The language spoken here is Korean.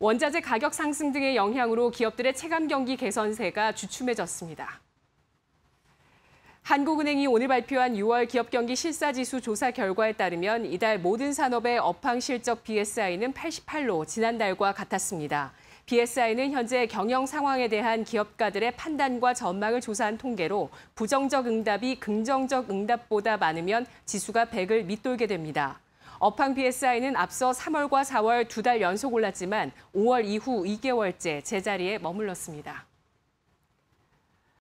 원자재 가격 상승 등의 영향으로 기업들의 체감 경기 개선세가 주춤해졌습니다. 한국은행이 오늘 발표한 6월 기업 경기 실사 지수 조사 결과에 따르면 이달 모든 산업의 업황 실적 BSI는 88로 지난달과 같았습니다. BSI는 현재 경영 상황에 대한 기업가들의 판단과 전망을 조사한 통계로 부정적 응답이 긍정적 응답보다 많으면 지수가 100을 밑돌게 됩니다. 업황 BSI는 앞서 3월과 4월 두 달 연속 올랐지만 5월 이후 2개월째 제자리에 머물렀습니다.